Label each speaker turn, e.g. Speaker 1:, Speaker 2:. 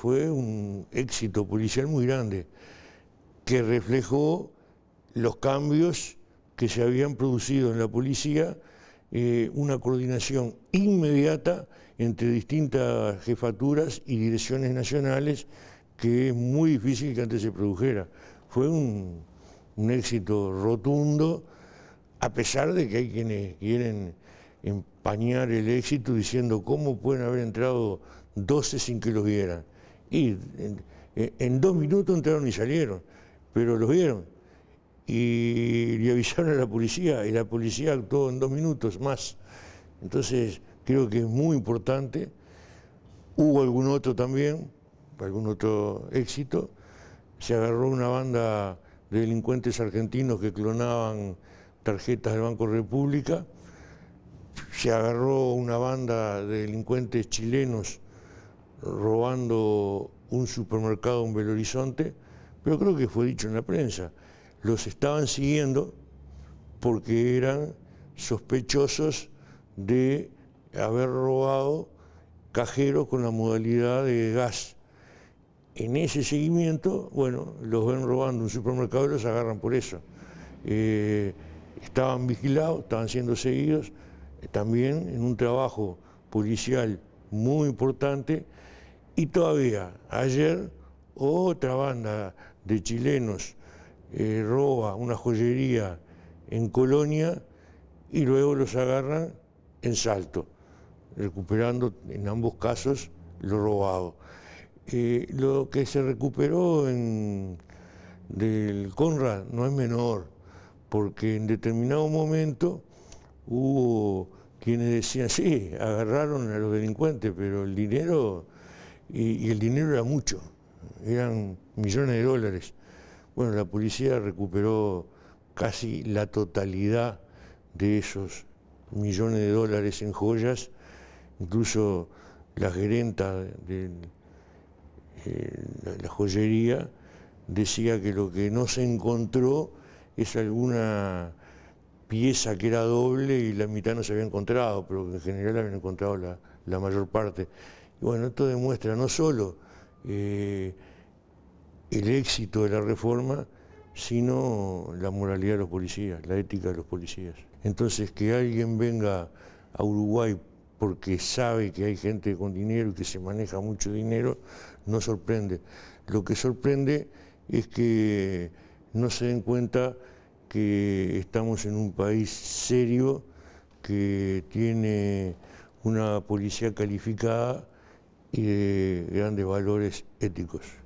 Speaker 1: fue un éxito policial muy grande que reflejó los cambios que se habían producido en la policía, eh, una coordinación inmediata entre distintas jefaturas y direcciones nacionales que es muy difícil que antes se produjera. Fue un, un éxito rotundo, a pesar de que hay quienes quieren empañar el éxito diciendo cómo pueden haber entrado 12 sin que los vieran. Y en, dos minutos entraron y salieron, pero los vieron. Y le avisaron a la policía y la policía actuó en dos minutos más. Entonces creo que es muy importante. Hubo algún otro también, algún otro éxito. Se agarró una banda de delincuentes argentinos que clonaban tarjetas del Banco República. Se agarró una banda de delincuentes chilenos robando un supermercado en Belo Horizonte, pero creo que fue dicho en la prensa. Los estaban siguiendo porque eran sospechosos de haber robado cajeros con la modalidad de gas. En ese seguimiento, bueno, los ven robando un supermercado y los agarran por eso. Eh, estaban vigilados, estaban siendo seguidos, eh, también en un trabajo policial muy importante. Y todavía, ayer, otra banda de chilenos eh, roba una joyería en Colonia y luego los agarran en salto, recuperando en ambos casos lo robado. Eh, lo que se recuperó en, del Conra no es menor, porque en determinado momento hubo quienes decían, sí, agarraron a los delincuentes, pero el dinero, y, el dinero era mucho, eran millones de dólares. Bueno, la policía recuperó casi la totalidad de esos millones de dólares en joyas, incluso la gerenta de eh, la joyería decía que lo que no se encontró es alguna pieza que era doble y la mitad no se había encontrado, pero en general habían encontrado la, mayor parte. Y bueno, esto demuestra no solo eh, el éxito de la reforma, sino la moralidad de los policías, la ética de los policías. Entonces, que alguien venga a Uruguay porque sabe que hay gente con dinero y que se maneja mucho dinero, no sorprende. Lo que sorprende es que no se den cuenta que estamos en un país serio, que tiene una policía calificada y de grandes valores éticos.